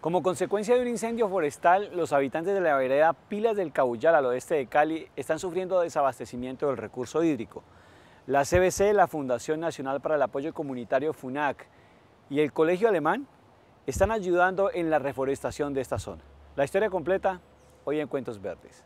Como consecuencia de un incendio forestal, los habitantes de la vereda Pilas del Cabullal al oeste de Cali están sufriendo desabastecimiento del recurso hídrico. La CBC, la Fundación Nacional para el Apoyo Comunitario FUNAC y el Colegio Alemán están ayudando en la reforestación de esta zona. La historia completa hoy en Cuentos Verdes.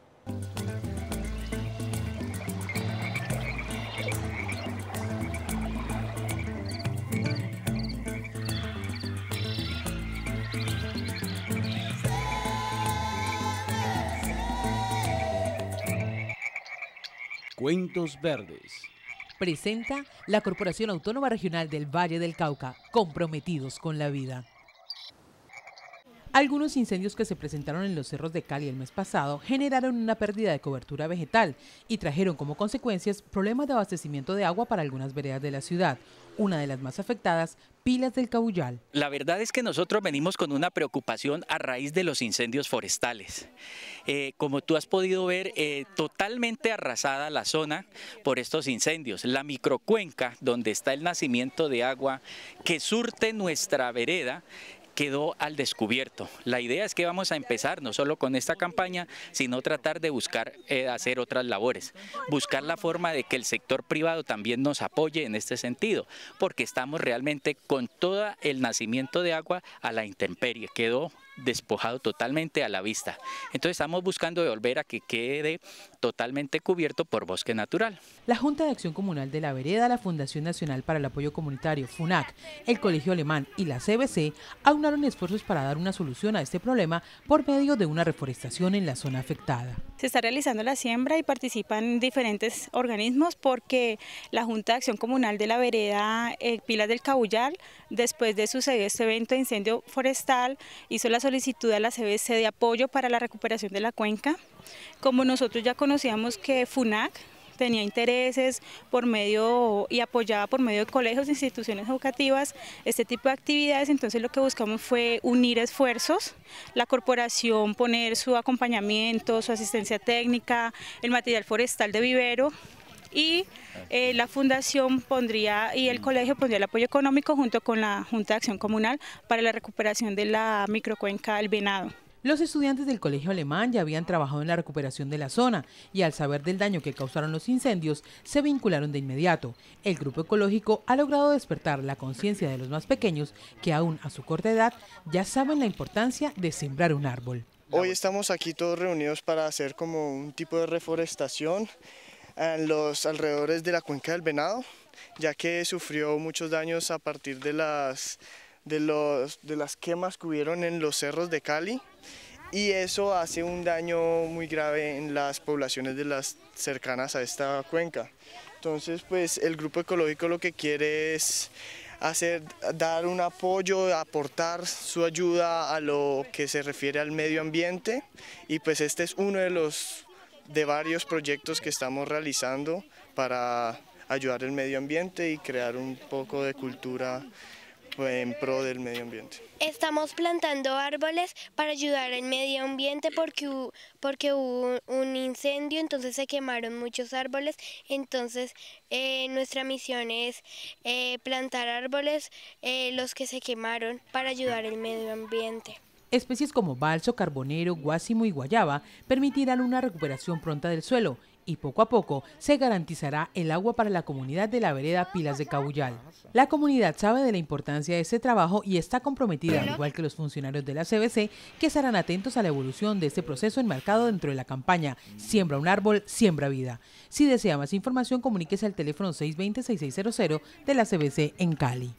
Cuentos Verdes. Presenta la Corporación Autónoma Regional del Valle del Cauca, comprometidos con la vida. Algunos incendios que se presentaron en los cerros de Cali el mes pasado generaron una pérdida de cobertura vegetal y trajeron como consecuencias problemas de abastecimiento de agua para algunas veredas de la ciudad, una de las más afectadas, Pilas del Cabullal. La verdad es que nosotros venimos con una preocupación a raíz de los incendios forestales. Eh, como tú has podido ver, eh, totalmente arrasada la zona por estos incendios. La microcuenca, donde está el nacimiento de agua que surte nuestra vereda, quedó al descubierto. La idea es que vamos a empezar no solo con esta campaña, sino tratar de buscar eh, hacer otras labores, buscar la forma de que el sector privado también nos apoye en este sentido, porque estamos realmente con todo el nacimiento de agua a la intemperie, quedó despojado totalmente a la vista. Entonces estamos buscando devolver a que quede totalmente cubierto por bosque natural. La Junta de Acción Comunal de la Vereda, la Fundación Nacional para el Apoyo Comunitario, FUNAC, el Colegio Alemán y la CBC aunaron esfuerzos para dar una solución a este problema por medio de una reforestación en la zona afectada. Se está realizando la siembra y participan diferentes organismos porque la Junta de Acción Comunal de la Vereda eh, Pilas del Cabullal, después de suceder este evento de incendio forestal, hizo la solicitud a la CBC de apoyo para la recuperación de la cuenca. Como nosotros ya conocíamos que FUNAC tenía intereses por medio y apoyaba por medio de colegios, e instituciones educativas, este tipo de actividades, entonces lo que buscamos fue unir esfuerzos, la corporación poner su acompañamiento, su asistencia técnica, el material forestal de vivero, y eh, la fundación pondría y el colegio pondría el apoyo económico junto con la Junta de Acción Comunal para la recuperación de la microcuenca del Venado. Los estudiantes del colegio alemán ya habían trabajado en la recuperación de la zona y al saber del daño que causaron los incendios, se vincularon de inmediato. El grupo ecológico ha logrado despertar la conciencia de los más pequeños que aún a su corta edad ya saben la importancia de sembrar un árbol. Hoy estamos aquí todos reunidos para hacer como un tipo de reforestación en los alrededores de la cuenca del Venado, ya que sufrió muchos daños a partir de las, de los, de las quemas que hubieron en los cerros de Cali y eso hace un daño muy grave en las poblaciones de las cercanas a esta cuenca. Entonces, pues el grupo ecológico lo que quiere es hacer, dar un apoyo, aportar su ayuda a lo que se refiere al medio ambiente y pues este es uno de los de varios proyectos que estamos realizando para ayudar el medio ambiente y crear un poco de cultura en pro del medio ambiente. Estamos plantando árboles para ayudar al medio ambiente porque hubo, porque hubo un incendio, entonces se quemaron muchos árboles, entonces eh, nuestra misión es eh, plantar árboles, eh, los que se quemaron, para ayudar al medio ambiente. Especies como balso, carbonero, guásimo y guayaba permitirán una recuperación pronta del suelo y poco a poco se garantizará el agua para la comunidad de la vereda Pilas de Cabullal. La comunidad sabe de la importancia de este trabajo y está comprometida, al igual que los funcionarios de la CBC, que estarán atentos a la evolución de este proceso enmarcado dentro de la campaña Siembra un árbol, siembra vida. Si desea más información, comuníquese al teléfono 620-6600 de la CBC en Cali.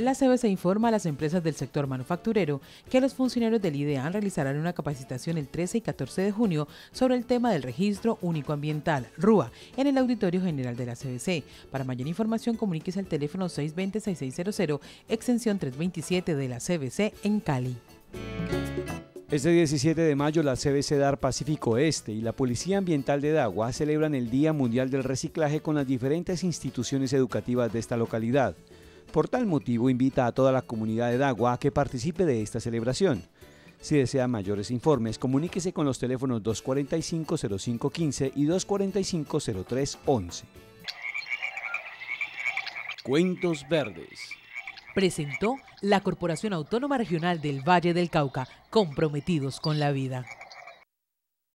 La CBC informa a las empresas del sector manufacturero que los funcionarios del IDEAN realizarán una capacitación el 13 y 14 de junio sobre el tema del registro único ambiental, RUA, en el Auditorio General de la CBC. Para mayor información, comuníquese al teléfono 620-6600, extensión 327 de la CBC en Cali. Este 17 de mayo, la CBC DAR Pacífico Este y la Policía Ambiental de Dagua celebran el Día Mundial del Reciclaje con las diferentes instituciones educativas de esta localidad. Por tal motivo, invita a toda la comunidad de Dagua a que participe de esta celebración. Si desea mayores informes, comuníquese con los teléfonos 245-0515 y 245-0311. Cuentos Verdes. Presentó la Corporación Autónoma Regional del Valle del Cauca, comprometidos con la vida.